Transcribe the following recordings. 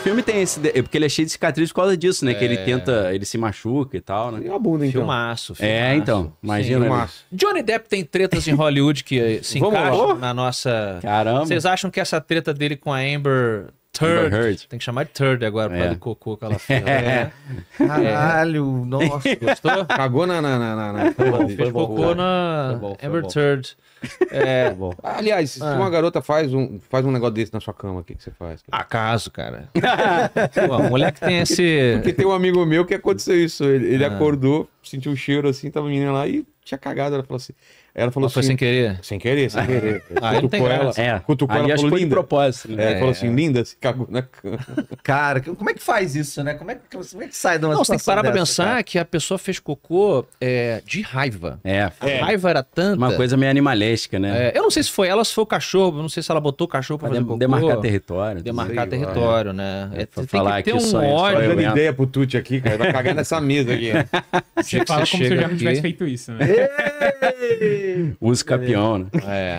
filme tem esse. É, porque ele é cheio de cicatriz por causa disso, né? Que ele é. tenta. Ele se machuca e tal, né? E a bunda, então. Filmaço, é, filmaço. É, então. Imagina. Né? Filmaço. Johnny Depp tem tretas em Hollywood que eh, se encaixam na nossa. Caramba. Vocês acham que essa treta dele com a Amber Third. Tem que chamar de Turd agora, é. por do cocô que ela fez. Né? É. Caralho, nossa. Gostou? Cagou na. na, na, na, na. Foi bom, foi bom, cocô cara. na foi bom, foi Amber Turd. É, tá aliás, se ah. uma garota faz um, faz um negócio desse na sua cama, o que, que você faz? Cara? Acaso, cara. Pô, mulher que tem esse. Porque tem um amigo meu que aconteceu isso. Ele, ele ah. acordou, sentiu um cheiro assim, tava a menina lá e tinha cagado. Ela falou assim. Ela falou Mas assim, foi sem querer? Sem querer, sem ah. querer. Ah, é. cutucou ela, é. cutucou aí ela falou, linda. propósito. Né? É, falou é. assim, linda, se cagou na cama. Cara, como é que faz isso, né? Como é que, como é que sai de uma Não, você tem que parar dessa, pra pensar cara. que a pessoa fez cocô é, de raiva. É. A raiva era tanta... Uma coisa meio animalesca doméstica, né? É, eu não sei se foi ela, se foi o cachorro, não sei se ela botou o cachorro para fazer cocô. Demarcar território. Demarcar sei, território, né? é. né? É, tem falar que ter um só, ódio. Tô né? ideia pro Tuti aqui, cara. Vai cagar nessa mesa aqui. Você fala você como se eu já não tivesse feito isso, né? Use campeão, né? É.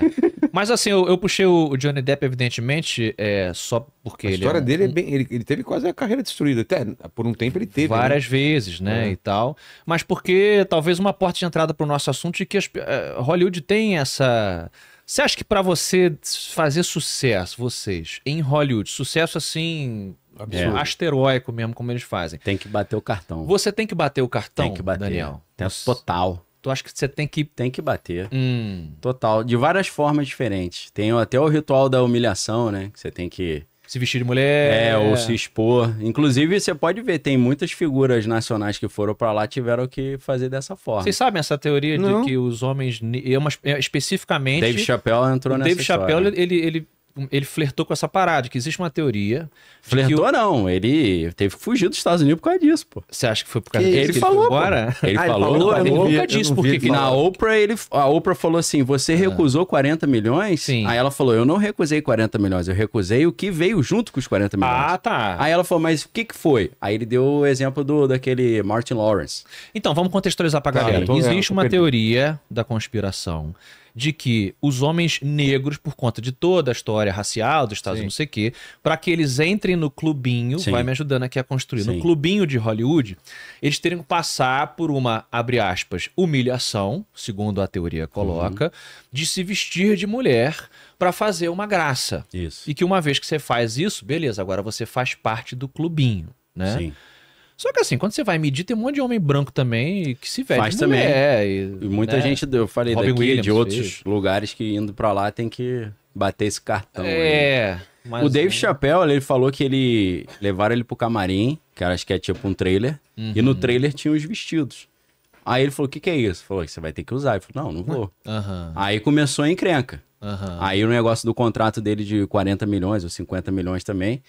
Mas assim, eu, eu puxei o Johnny Depp, evidentemente, é, só porque a é história é um, dele é bem. Ele, ele, teve quase a carreira destruída. Até por um tempo ele teve. Né? Várias né? vezes, né? É. E tal. Mas porque talvez uma porta de entrada para o nosso assunto de que as, uh, Hollywood tem essa. Você acha que para você fazer sucesso, vocês, em Hollywood, sucesso assim. Absurdo. É, mesmo, como eles fazem. Tem que bater o cartão. Você tem que bater o cartão, tem que bater. Daniel. Tem total. Tu acha que você tem que. Tem que bater. Hum. Total. De várias formas diferentes. Tem até o ritual da humilhação, né? Que você tem que se vestir de mulher. É, ou se expor. Inclusive, você pode ver, tem muitas figuras nacionais que foram para lá tiveram que fazer dessa forma. Vocês sabem essa teoria Não. de que os homens. É é, especificamente. Dave Chappelle entrou nessa Dave Chappelle, ele, ele ele flertou com essa parada, que existe uma teoria. Flertou o... não, ele teve que fugir dos Estados Unidos por causa disso, pô. Você acha que foi por causa disso? Ele, ele falou, agora? Ele, ah, falou, ele falou, ele eu nunca disse por que na Oprah ele, a Oprah falou assim: "Você é. recusou 40 milhões?" Sim. Aí ela falou: "Eu não recusei 40 milhões, eu recusei o que veio junto com os 40 milhões." Ah, tá. Aí ela falou: "Mas o que que foi?" Aí ele deu o exemplo do daquele Martin Lawrence. Então, vamos contextualizar pra tá, galera. Então é, existe uma teoria da conspiração de que os homens negros, por conta de toda a história racial dos Estados Unidos, não sei o quê, para que eles entrem no clubinho, Sim. vai me ajudando aqui a construir, Sim. no clubinho de Hollywood, eles teriam que passar por uma, abre aspas, humilhação, segundo a teoria coloca, uhum. de se vestir de mulher para fazer uma graça. Isso. E que uma vez que você faz isso, beleza, agora você faz parte do clubinho, né? Sim. Só que assim, quando você vai medir, tem um monte de homem branco também que se veste. Faz também. É, e, e muita né? gente, eu falei Robin daqui, Williams de outros fez. lugares que indo para lá tem que bater esse cartão. É. Mas o Dave um... Chappelle, ele falou que ele levaram ele pro camarim, que acho que é tipo um trailer, uhum. e no uhum. trailer tinha os vestidos. Aí ele falou: "O que, que é isso?" Falou: "Você vai ter que usar". Ele falou: "Não, não vou". Uhum. Aí começou a encrenca. Uhum. Aí o negócio do contrato dele de 40 milhões ou 50 milhões também,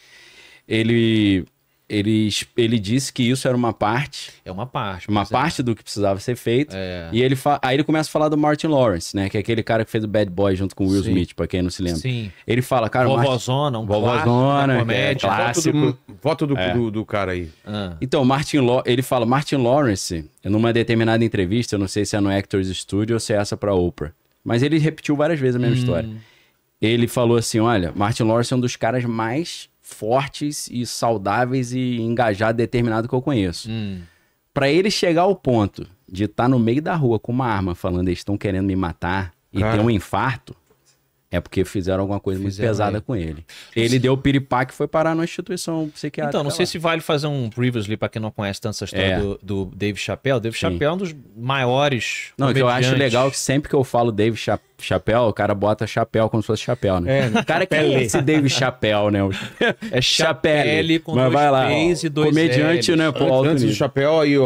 ele ele, ele disse que isso era uma parte. É uma parte. Uma é. parte é. do que precisava ser feito. É. E ele fa... aí ele começa a falar do Martin Lawrence, né? Que é aquele cara que fez o Bad Boy junto com o Will Sim. Smith, pra quem não se lembra. Sim. Ele fala, cara... Vovozona, um Vovozona, clássico. É clássico. Voto do, voto do, é. do, do cara aí. Ah. Então, Martin Lo... ele fala, Martin Lawrence, numa determinada entrevista, eu não sei se é no Actors Studio ou se é essa pra Oprah, mas ele repetiu várias vezes a mesma hum. história. Ele falou assim, olha, Martin Lawrence é um dos caras mais fortes e saudáveis e engajados, determinado que eu conheço. Hum. Para ele chegar ao ponto de estar tá no meio da rua com uma arma falando eles estão querendo me matar e Cara. ter um infarto, é porque fizeram alguma coisa fizeram muito pesada aí. com ele. Então, ele deu piripá que foi parar numa instituição psiquiátrica. Então, não sei lá. se vale fazer um previously para quem não conhece tanto essa história é. do, do, Dave Chappelle. Dave Chappelle é um dos maiores. Não, que eu acho legal é que sempre que eu falo Dave Cha Chappelle, o cara bota chapéu como se fosse chapéu, né? É, o cara que é esse Dave Chappelle, né? É Chapelle com Mas vai lá, e dois Comediante, L's. né? Pô, antes, antes do chapéu aí, o,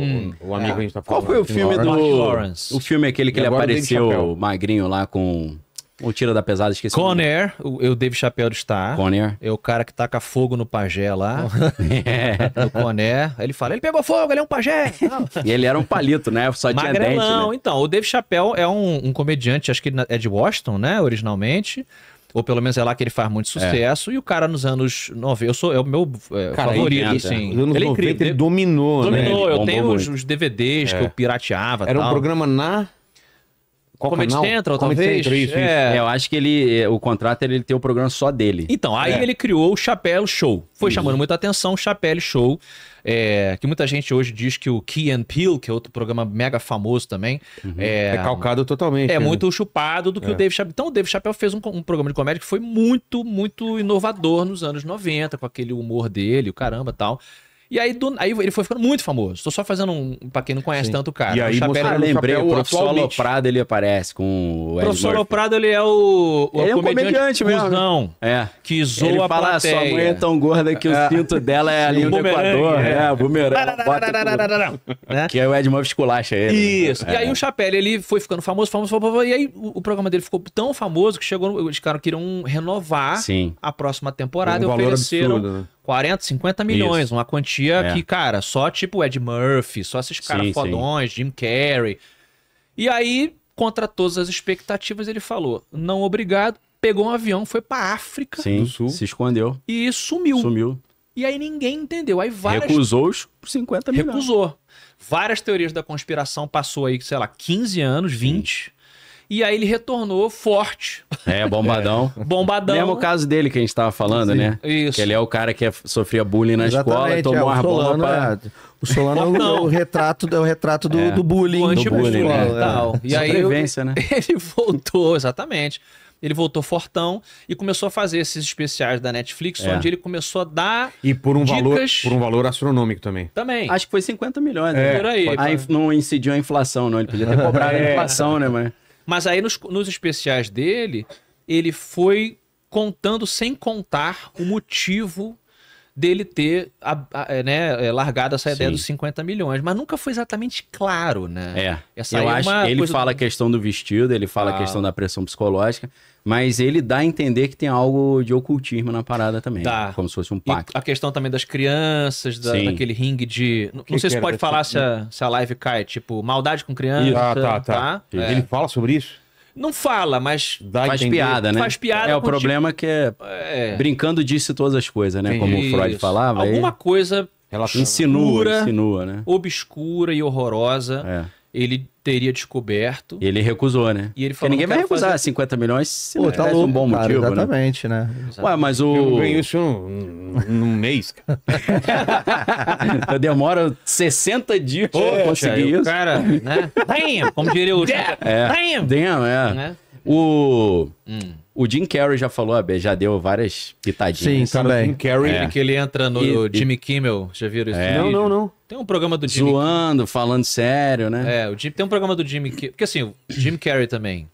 hum. o, o, amigo é. que a gente tá falando. Qual foi o filme Lawrence? do... O filme é aquele que ele apareceu magrinho lá com... O Tira da Pesada, esqueci. Conair, o, o Dave Chappelle está. Conair. É o cara que taca fogo no pajé lá. é. O Conair. Ele fala, ele pegou fogo, ele é um pajé. e ele era um palito, né? Só tinha Magrelão. dente, né? Então, o Dave Chappelle é um, um comediante, acho que é de Washington, né? Originalmente ou pelo menos é lá que ele faz muito é. sucesso. É. E o cara nos anos 90, eu sou, é o meu é, cara, favorito, assim. Nos anos ele, 90, é ele dominou, dominou, né? Dominou, eu tenho os, os, DVDs é. que eu é. pirateava. Era tal. um programa na qual Comedy canal? Central, Comedy talvez. Central, isso, é. é. eu acho que ele, o contrato ele tem o programa só dele. Então, aí é. ele criou o Chapéu Show. Foi isso. chamando muita atenção o Chapéu Show, é, que muita gente hoje diz que o Key and Peel, que é outro programa mega famoso também, uhum. É, é, calcado totalmente. É né? muito chupado do que o é. Dave Chappelle. Então, o Dave Chappelle fez um, um, programa de comédia que foi muito, muito inovador nos anos 90, com aquele humor dele, o caramba, tal. E aí, do, aí ele foi ficando muito famoso. Tô só fazendo um. Pra quem não conhece Sim. tanto o cara. E aí, chapéu, eu lembrei, o professor Loprado ele aparece com o Ed professor Loprado ele é o. o ele é um comediante, comediante mesmo. Não. É. Que zoa ele fala, a ah, sua mãe é tão gorda que é. o cinto dela é ali do Equador. É, é bumerangue. Que é o Ed Murphy esculacha ele. Isso. E aí o Chapéu ele foi ficando famoso, famoso, famoso. E aí o programa dele ficou tão famoso que chegou. Eles caras queriam renovar a próxima temporada e ofereceram 40, 50 milhões, Isso. uma quantia é. que, cara, só tipo Ed Murphy, só esses caras fodões, sim. Jim Carrey. E aí, contra todas as expectativas, ele falou: não obrigado, pegou um avião, foi pra África sim, do Sul. Se escondeu. E sumiu. Sumiu. E aí ninguém entendeu. Aí várias... Recusou os 50 milhões. Recusou. Várias teorias da conspiração passou aí, sei lá, 15 anos, 20. Sim. E aí ele retornou forte. É, bombadão. É. Bombadão. Mesmo o caso dele que a gente tava falando, Sim. né? Isso. Que ele é o cara que é, sofria bullying na Exatamente, escola, é, tomou é, uma Solano, pra... é. O Solano é o, é o, retrato, é o retrato do, é. do bullying. Do bullying, né? Tal. E aí eu, né? ele voltou, exatamente. Ele voltou fortão e começou a fazer esses especiais da Netflix, é. onde ele começou a dar e por um dicas... valor por um valor astronômico também. Também. Acho que foi 50 milhões, né? É. Por aí. Não incidiu a inflação, não. Ele podia ter cobrado a inflação, né, mas mas aí nos, nos especiais dele, ele foi contando sem contar o motivo dele ter a, a, é, né, é, largado essa Sim. ideia dos 50 milhões. Mas nunca foi exatamente claro, né? É. Essa eu é acho ele coisa... fala a questão do vestido, ele fala ah. a questão da pressão psicológica, mas ele dá a entender que tem algo de ocultismo na parada também. Tá. Né? Como se fosse um pacto. E a questão também das crianças, da, daquele ringue de. Não, que não sei que se pode falar se a, se a, live cai, tipo, maldade com criança. Ah, tá, tá. tá. tá? Ele é. fala sobre isso? Não fala, mas Dá faz entender. piada, né? Faz piada. É, o problema tipo... que é, é, brincando disse todas as coisas, né? Como o Freud falava. Alguma aí... coisa ela Insinua, obscura, insinua, né? Obscura e horrorosa. É ele teria descoberto. Ele recusou, né? E ele falou, Porque ninguém vai recusar fazer... 50 milhões se Pô, tá é louco, um bom cara, motivo, né? exatamente, né? né? Ué, mas o... Eu ganho isso num, num mês, cara. eu demoro 60 dias Poxa, pra conseguir isso. cara, né? Damn, como diria o... É, damn, é. Damn, é. Né? O... Hum. O Jim Carrey já falou, ah, já deu várias pitadinhas. Sim, também. O Jim Carrey, é. que ele entra no e, Jimmy e... Kimmel, já viram isso? É. Não, não, não. Tem um programa do Jimmy... Zoando, falando sério, né? É, o Jim... tem um programa do Jimmy... Porque assim, o Jim Carrey também,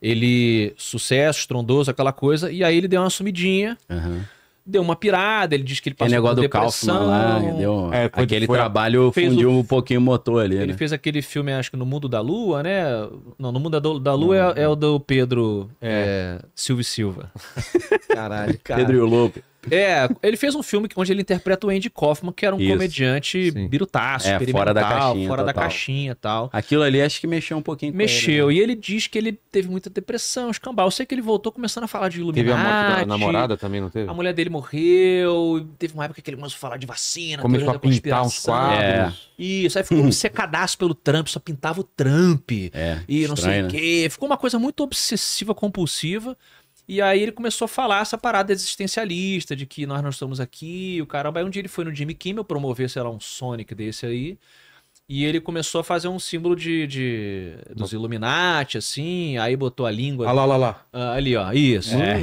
ele... Sucesso, estrondoso, aquela coisa, e aí ele deu uma sumidinha... Uhum deu uma pirada, ele diz que ele passou por depressão. Do Kaufman lá, entendeu É, aquele foi, trabalho fundiu o... um pouquinho o motor ali, Ele né? fez aquele filme, acho que No Mundo da Lua, né? Não, No Mundo da, da Lua é, é, o do Pedro é, é. Silva e Silva. Caralho, cara. Pedro e o Lope. É, ele fez um filme onde ele interpreta o Andy Kaufman, que era um Isso, comediante sim. birutaço, é, fora da caixinha, fora total. da caixinha e tal. Aquilo ali acho que mexeu um pouquinho com Mexeu, né? e ele diz que ele teve muita depressão, escambau. Eu sei que ele voltou começando a falar de Illuminati. Teve a morte da namorada também, não teve? A mulher dele morreu, teve uma época que ele começou a falar de vacina, começou a pintar uns quadros. É. Isso, aí ficou um secadaço pelo Trump, só pintava o Trump. É, e não sei o né? quê. Ficou uma coisa muito obsessiva, compulsiva. E aí ele começou a falar essa parada existencialista, de que nós não estamos aqui, o caramba. Aí um dia ele foi no Jimmy Kimmel promover, sei lá, um Sonic desse aí. E ele começou a fazer um símbolo de, de dos Illuminati, assim, aí botou a língua. Ah, lá, lá, lá. Ah, ali, ó, isso. É.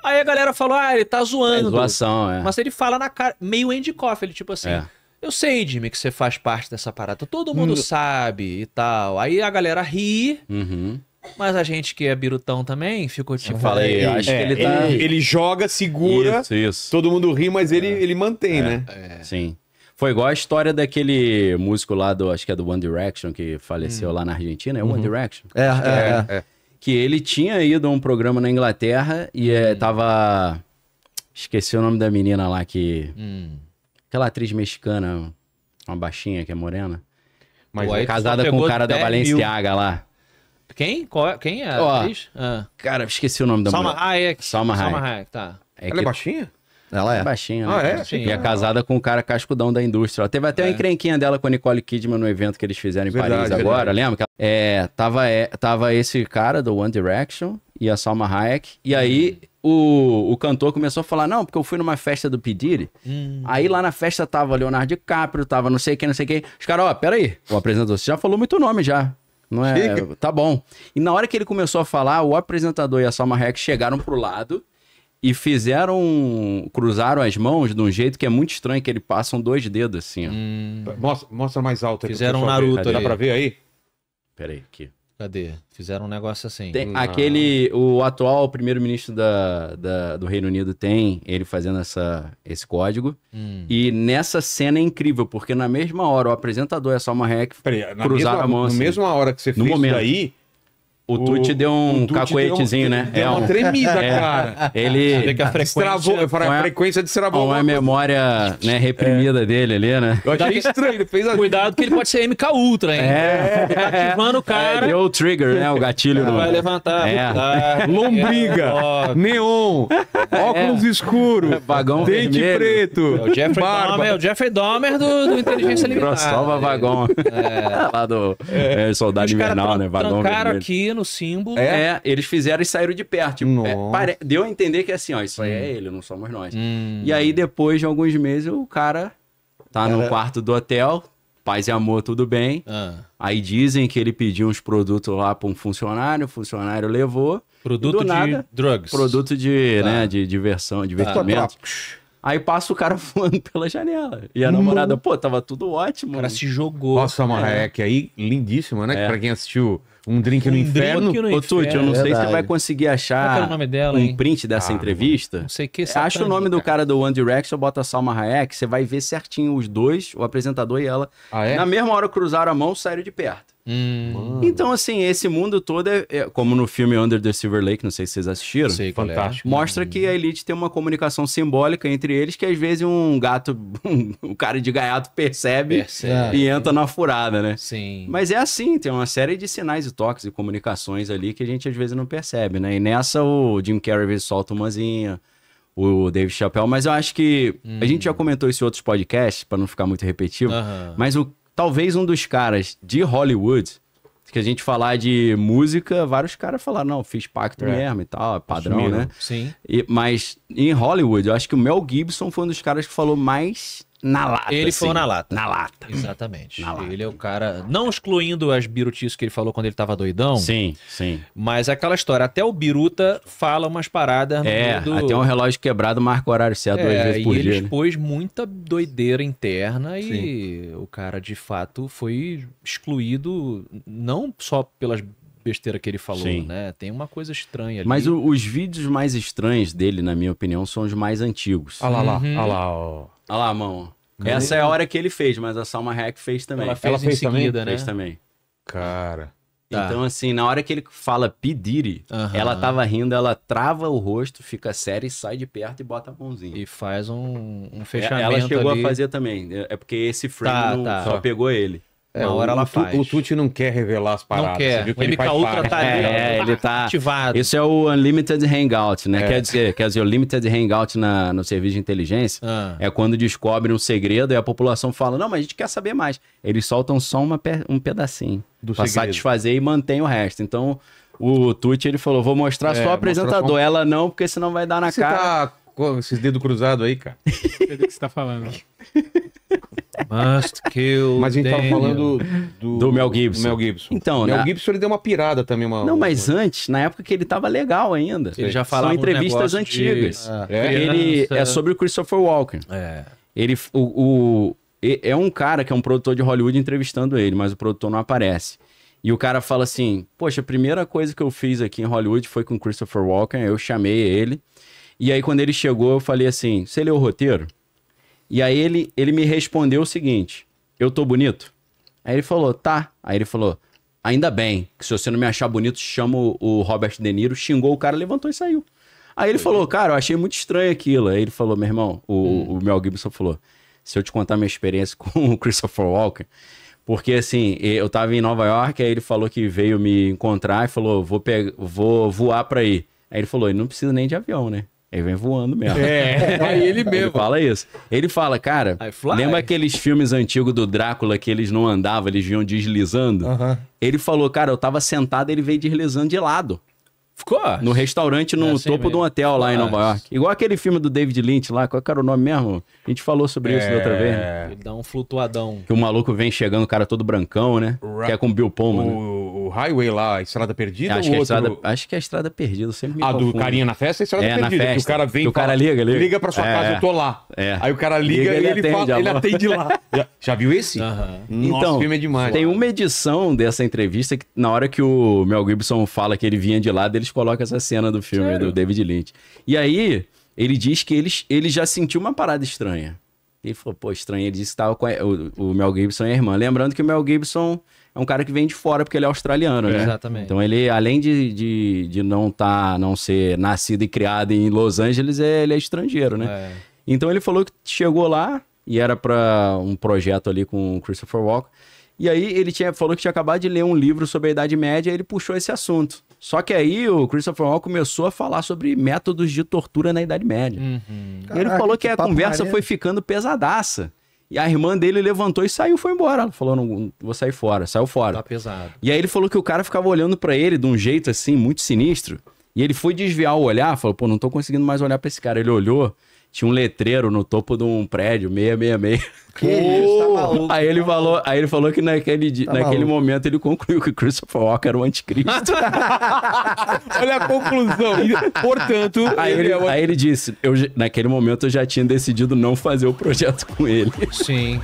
Aí a galera falou, ah, ele tá zoando. É zoação, é. Mas ele fala na cara, meio Andy Coffey, ele tipo assim, é. eu sei, Jimmy, que você faz parte dessa parada, todo hum. mundo hum. sabe e tal. Aí a galera ri, uhum. Mas a gente que é birutão também ficou tipo. Falei, é, acho que é, ele tá. Ele, ele joga, segura. Isso, isso. Todo mundo ri, mas ele, é. ele mantém, né? Sim. Foi igual a história daquele músico lá do, acho que é do One Direction, que faleceu hum. lá na Argentina. É One uhum. Direction? É é, é, é, Que ele tinha ido a um programa na Inglaterra e hum. é, tava. Esqueci o nome da menina lá que. Hum. Aquela atriz mexicana, uma baixinha que é morena. Mas Ué, casada com o um cara da Balenciaga mil. lá. Quem? Qual é? Quem é a Ah. Cara, esqueci o nome da Salma mulher. Hayek. Salma Hayek. Salma Hayek, tá. É Ela é baixinha? Ela é. é. baixinha, né? Ah, é? Sim. E é casada com o cara cascudão da indústria. Ela teve até uma é. encrenquinha dela com a Nicole Kidman no evento que eles fizeram em Verdade, Paris verdade. agora, lembra? É, tava, é, tava esse cara do One Direction e a Salma Hayek. E aí o, o cantor começou a falar, não, porque eu fui numa festa do P. Diddy. Hum. Aí lá na festa tava Leonardo DiCaprio, tava não sei quem, não sei quem. Os caras, ó, peraí, o apresentador, você já falou muito nome já. Não é? Tá bom. E na hora que ele começou a falar, o apresentador e a Salma Hayek chegaram pro lado e fizeram. cruzaram as mãos de um jeito que é muito estranho, que eles passam dois dedos assim, ó. Hum. Mostra, mostra mais alto aí. Fizeram um Naruto Dá pra ver aí? Peraí, aqui. Cadê? Fizeram um negócio assim. Tem, aquele, o atual primeiro-ministro da, da, do Reino Unido tem ele fazendo essa, esse código. Hum. E nessa cena é incrível, porque na mesma hora o apresentador é só uma rec cruzar mesma, a mão. Assim, na mesma hora que você fez no momento. aí, o, o deu um cacoetezinho, né? Deu é uma tremida, é. cara. Ele. Você que é? a frequência. Destravou, Com é a memória né, reprimida é. dele ali, né? Eu achei estranho, ele fez Cuidado que ele pode ser MK Ultra, hein? É. tá ativando o cara. É, deu o trigger, né? O gatilho. do... vai levantar. É. Lombriga. Neon. Óculos escuros. Vagão dente vermelho. preto. É o Jeffrey barba. Dahmer. É o Jeffrey Dahmer do, do Inteligência Limitada. Crossover vagão. É. Lá do Soldado Invernal, né? Vagão vermelho. aqui no símbolo. É, é eles fizeram e saíram de perto. Tipo, é, pare... Deu a entender que é assim, ó, isso aí é ele, não somos nós. Hum. E aí, depois de alguns meses, o cara tá Era... no quarto do hotel, paz e amor, tudo bem. Ah. Aí dizem que ele pediu uns produtos lá para um funcionário, o funcionário levou. Produto de nada, drugs. Produto de, tá. né, de diversão, tá. divertimento. Tá. Aí passa o cara voando pela janela. E a namorada, pô, tava tudo ótimo. O cara se jogou. Nossa, uma é. é. que aí lindíssima, né? É. Pra quem assistiu Um Drink um no Inferno. Drink no Ô, Tuti, eu não é sei se você vai conseguir achar o nome dela, um hein? print dessa ah, entrevista. Não sei que satânico, é, Acha o nome cara. do cara do One Direction, bota Salma Hayek, você vai ver certinho os dois, o apresentador e ela. Ah, é? Na mesma hora cruzaram a mão, saíram de perto. Hum. Então, assim, esse mundo todo é, é, como no filme Under the Silver Lake, não sei se vocês assistiram. Sei, é. fantástico. É. Mostra que a elite tem uma comunicação simbólica entre eles que às vezes um gato, um, um cara de gaiato percebe, percebe, e entra na furada, né? Sim. Mas é assim, tem uma série de sinais e toques e comunicações ali que a gente às vezes não percebe, né? E nessa o Jim Carrey solta umazinha o Dave Chappelle, mas eu acho que hum. a gente já comentou isso em outros podcasts, para não ficar muito repetitivo, mas o talvez um dos caras de Hollywood, que a gente falar de música, vários caras falaram, não, fiz pacto é. mesmo e tal, é padrão, né? Sim. E, mas em Hollywood, eu acho que o Mel Gibson foi um dos caras que falou mais na lata. Ele foi assim. na lata. Na lata. Exatamente. Na ele é o cara. Não excluindo as birutias que ele falou quando ele tava doidão. Sim, sim. Mas aquela história, até o Biruta fala umas paradas. É, do... até um relógio quebrado marca o horário certo é, duas vezes por e dia. Ele né? expôs né? muita doideira interna sim. e o cara, de fato, foi excluído não só pelas besteiras que ele falou, Sim. né? Tem uma coisa estranha ali. Mas o, os vídeos mais estranhos dele, na minha opinião, são os mais antigos. Olha lá, olha uhum. lá ó. Olha lá a mão. Caramba. Essa é a hora que ele fez, mas a Salma Hayek fez também. Ela fez, Ela fez seguida, também? né? Fez também. Cara. Tá. Então, assim, na hora que ele fala pedire, ela tava rindo, ela trava o rosto, fica séria e sai de perto e bota a mãozinha. E faz um, um é, fechamento. ela chegou ali. a fazer também. É, é porque esse frame tá, não, tá. só pegou ele. É, uma hora ela faz. O Tuti não quer revelar as paradas. Não quer. Você que o ele MK Ultra tá ali, é, ele tá, tá ativado. Isso é o Unlimited Hangout, né? É. Quer, dizer, quer dizer, o Limited Hangout na, no serviço de inteligência ah. é quando descobre um segredo e a população fala, não, mas a gente quer saber mais. Eles soltam só uma, um pedacinho Do pra segredo. satisfazer e mantém o resto. Então, o Tuti, ele falou, vou mostrar é, só o apresentador. Ela não, porque senão vai dar na Você tá cara. Tá esses dedos cruzados aí, cara. o que você tá falando. Must kill. Mas a gente Daniel. tava falando do, do Mel Gibson. Do Mel Gibson. Então, Mel na... Gibson ele deu uma pirada também, uma. Não, mas antes, na época que ele tava legal ainda. Ele já falava. São entrevistas um antigas. De... Ah, é. Ele é sobre o Christopher Walken. É. Ele, o, o, é um cara que é um produtor de Hollywood entrevistando ele, mas o produtor não aparece. E o cara fala assim: Poxa, a primeira coisa que eu fiz aqui em Hollywood foi com o Christopher Walken, eu chamei ele. E aí, quando ele chegou, eu falei assim: Você leu o roteiro? E aí ele, ele me respondeu o seguinte: Eu tô bonito? Aí ele falou, tá. Aí ele falou, ainda bem, que se você não me achar bonito, chama o Robert De Niro, xingou o cara, levantou e saiu. Aí ele Foi. falou, cara, eu achei muito estranho aquilo. Aí ele falou, meu irmão, o, hum. o Mel Gibson falou: se eu te contar minha experiência com o Christopher Walken. Porque assim, eu tava em Nova York, aí ele falou que veio me encontrar e falou: vou, vou voar pra aí. Aí ele falou: não precisa nem de avião, né? Ele vem voando mesmo. É, aí é ele mesmo. Ele fala isso. Ele fala, cara, lembra aqueles filmes antigos do Drácula que eles não andavam, eles vinham deslizando? Uh -huh. Ele falou, cara, eu tava sentado, ele veio deslizando de lado. Ficou? No restaurante, no é assim topo mesmo. de um hotel lá em Nova York. Igual aquele filme do David Lynch lá, qual era o nome mesmo? A gente falou sobre é... isso da outra vez. Né? É. Ele dá um flutuadão. Que o maluco vem chegando, o cara todo brancão, né? Ra que é com o Bill Pullman. O... Né? o Highway lá, a Estrada Perdida? Acho, que, é outro... a estrada, acho que a é Estrada Perdida, sempre me ah, confundo. do carinha na festa, a é Estrada é, Perdida. Festa, que o cara vem o cara liga, liga. liga pra sua é, casa, eu tô lá. É. Aí o cara liga, liga e ele, atende, fala, ele atende lá. já, já, viu esse? Uh -huh. Nossa, então, filme é demais. Tem uma edição dessa entrevista que na hora que o Mel Gibson fala que ele vinha de lado, eles colocam essa cena do filme Sério? do David Lynch. E aí, ele diz que ele, ele já sentiu uma parada estranha. Ele falou, pô, estranho. Ele disse que tava com a, o, o Mel Gibson e a irmã. Lembrando que o Mel Gibson é um cara que vem de fora porque ele é australiano, é. né? Exatamente. Então ele, além de, de, de não tá, não ser nascido e criado em Los Angeles, é, ele é estrangeiro, né? É. Então ele falou que chegou lá e era para um projeto ali com o Christopher Walken. E aí ele tinha, falou que tinha acabado de ler um livro sobre a Idade Média e ele puxou esse assunto. Só que aí o Christopher Walken começou a falar sobre métodos de tortura na Idade Média. Uhum. Caraca, ele falou que, que a conversa maneiro. foi ficando pesadaça. E a irmã dele levantou e saiu, foi embora. Ela falou: não, vou sair fora, saiu fora. Tá pesado. E aí ele falou que o cara ficava olhando para ele de um jeito assim, muito sinistro. E ele foi desviar o olhar, falou: pô, não tô conseguindo mais olhar para esse cara. Ele olhou, tinha um letreiro no topo de um prédio, 666. Que isso, tá maluco, aí, ele tá falou, aí ele falou que naquele, tá naquele momento ele concluiu que Christopher Walker era o anticristo. Olha a conclusão. Portanto... Aí ele, ele... É aí ele disse, eu, naquele momento eu já tinha decidido não fazer o projeto com ele. Sim.